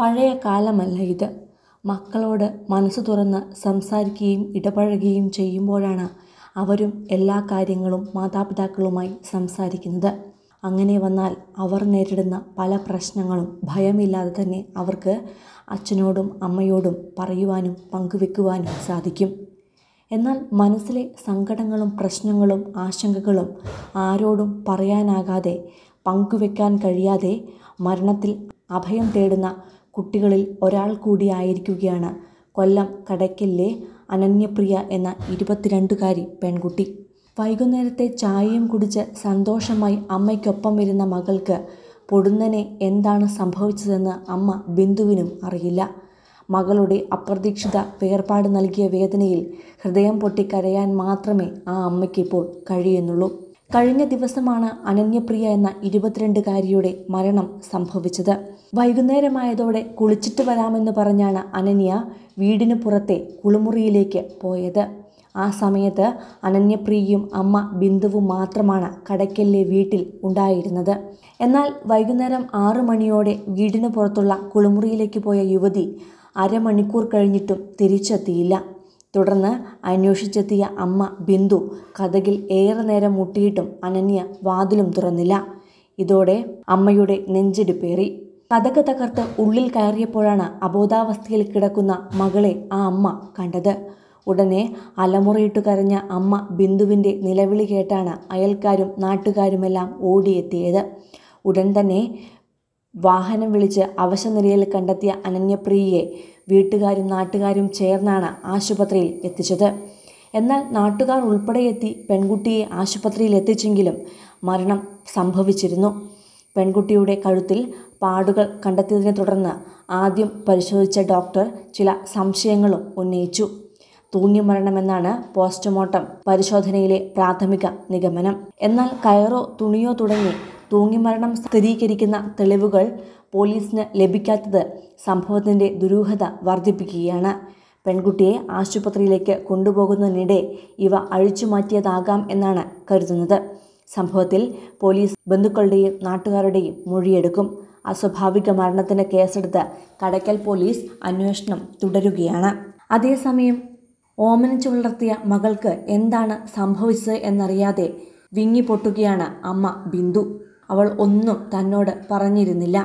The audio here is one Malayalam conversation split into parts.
പഴയ കാലമല്ല ഇത് മക്കളോട് മനസ്സ് തുറന്ന് സംസാരിക്കുകയും ഇടപഴകുകയും ചെയ്യുമ്പോഴാണ് അവരും എല്ലാ കാര്യങ്ങളും മാതാപിതാക്കളുമായി സംസാരിക്കുന്നത് അങ്ങനെ വന്നാൽ അവർ നേരിടുന്ന പല പ്രശ്നങ്ങളും ഭയമില്ലാതെ തന്നെ അവർക്ക് അച്ഛനോടും അമ്മയോടും പറയുവാനും പങ്കുവെക്കുവാനും സാധിക്കും എന്നാൽ മനസ്സിലെ സങ്കടങ്ങളും പ്രശ്നങ്ങളും ആശങ്കകളും ആരോടും പറയാനാകാതെ പങ്കുവെക്കാൻ കഴിയാതെ മരണത്തിൽ അഭയം തേടുന്ന കുട്ടികളിൽ ഒരാൾ കൂടിയായിരിക്കുകയാണ് കൊല്ലം കടയ്ക്കലിലെ അനന്യപ്രിയ എന്ന ഇരുപത്തിരണ്ടുകാരി പെൺകുട്ടി വൈകുന്നേരത്തെ ചായയും കുടിച്ച് സന്തോഷമായി അമ്മയ്ക്കൊപ്പം ഇരുന്ന മകൾക്ക് പൊടുന്നനെ എന്താണ് സംഭവിച്ചതെന്ന് അമ്മ ബിന്ദുവിനും അറിയില്ല മകളുടെ അപ്രതീക്ഷിത വേർപാട് നൽകിയ വേദനയിൽ ഹൃദയം പൊട്ടിക്കരയാൻ മാത്രമേ ആ അമ്മയ്ക്കിപ്പോൾ കഴിയുന്നുള്ളൂ കഴിഞ്ഞ ദിവസമാണ് അനന്യപ്രിയ എന്ന ഇരുപത്തിരണ്ടുകാരിയുടെ മരണം സംഭവിച്ചത് വൈകുന്നേരമായതോടെ കുളിച്ചിട്ട് വരാമെന്ന് പറഞ്ഞാണ് അനന്യ വീടിന് പുറത്തെ കുളിമുറിയിലേക്ക് പോയത് ആ സമയത്ത് അനന്യപ്രിയയും അമ്മ ബിന്ദുവും മാത്രമാണ് കടയ്ക്കലിലെ വീട്ടിൽ ഉണ്ടായിരുന്നത് എന്നാൽ വൈകുന്നേരം ആറു മണിയോടെ വീടിന് പുറത്തുള്ള കുളിമുറിയിലേക്ക് പോയ യുവതി അരമണിക്കൂർ കഴിഞ്ഞിട്ടും തിരിച്ചെത്തിയില്ല തുടർന്ന് അന്വേഷിച്ചെത്തിയ അമ്മ ബിന്ദു കഥകിൽ ഏറെ നേരം മുട്ടിയിട്ടും അനന്യ വാതിലും തുറന്നില്ല ഇതോടെ അമ്മയുടെ നെഞ്ചിടിപ്പേറി കഥക് തകർത്ത് ഉള്ളിൽ കയറിയപ്പോഴാണ് അബോധാവസ്ഥയിൽ കിടക്കുന്ന മകളെ ആ അമ്മ കണ്ടത് ഉടനെ അലമുറയിട്ട് കരഞ്ഞ അമ്മ ബിന്ദുവിൻ്റെ നിലവിളി കേട്ടാണ് അയൽക്കാരും നാട്ടുകാരുമെല്ലാം ഓടിയെത്തിയത് ഉടൻ തന്നെ വാഹനം വിളിച്ച് അവശനിലയിൽ കണ്ടെത്തിയ അനന്യപ്രിയയെ വീട്ടുകാരും നാട്ടുകാരും ചേർന്നാണ് ആശുപത്രിയിൽ എത്തിച്ചത് എന്നാൽ നാട്ടുകാർ ഉൾപ്പെടെ എത്തി പെൺകുട്ടിയെ ആശുപത്രിയിൽ എത്തിച്ചെങ്കിലും മരണം സംഭവിച്ചിരുന്നു പെൺകുട്ടിയുടെ കഴുത്തിൽ പാടുകൾ കണ്ടെത്തിയതിനെ തുടർന്ന് ആദ്യം പരിശോധിച്ച ഡോക്ടർ ചില സംശയങ്ങളും ഉന്നയിച്ചു തൂങ്ങിമരണമെന്നാണ് പോസ്റ്റ്മോർട്ടം പരിശോധനയിലെ പ്രാഥമിക നിഗമനം എന്നാൽ കയറോ തുണിയോ തുടങ്ങി തൂങ്ങിമരണം സ്ഥിരീകരിക്കുന്ന തെളിവുകൾ പോലീസിന് ലഭിക്കാത്തത് സംഭവത്തിൻ്റെ ദുരൂഹത വർദ്ധിപ്പിക്കുകയാണ് പെൺകുട്ടിയെ ആശുപത്രിയിലേക്ക് കൊണ്ടുപോകുന്നതിനിടെ ഇവ മാറ്റിയതാകാം എന്നാണ് കരുതുന്നത് സംഭവത്തിൽ പോലീസ് ബന്ധുക്കളുടെയും നാട്ടുകാരുടെയും മൊഴിയെടുക്കും അസ്വാഭാവിക മരണത്തിന് കേസെടുത്ത് കടയ്ക്കൽ പോലീസ് അന്വേഷണം തുടരുകയാണ് അതേസമയം ഓമനിച്ചു വളർത്തിയ മകൾക്ക് എന്താണ് സംഭവിച്ചത് എന്നറിയാതെ വിങ്ങിപ്പൊട്ടുകയാണ് അമ്മ ബിന്ദു അവൾ ഒന്നും തന്നോട് പറഞ്ഞിരുന്നില്ല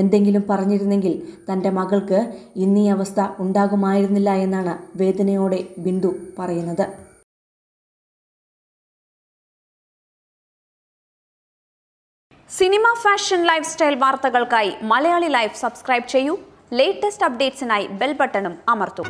എന്തെങ്കിലും പറഞ്ഞിരുന്നെങ്കിൽ തൻ്റെ മകൾക്ക് ഇന്നീ അവസ്ഥ ഉണ്ടാകുമായിരുന്നില്ല എന്നാണ് വേദനയോടെ ബിന്ദു പറയുന്നത് സിനിമ ഫാഷൻ ലൈഫ് സ്റ്റൈൽ വാർത്തകൾക്കായി മലയാളി ലൈഫ് സബ്സ്ക്രൈബ് ചെയ്യൂ ലേറ്റസ്റ്റ് അപ്ഡേറ്റ്സിനായി ബെൽ ബട്ടണും അമർത്തും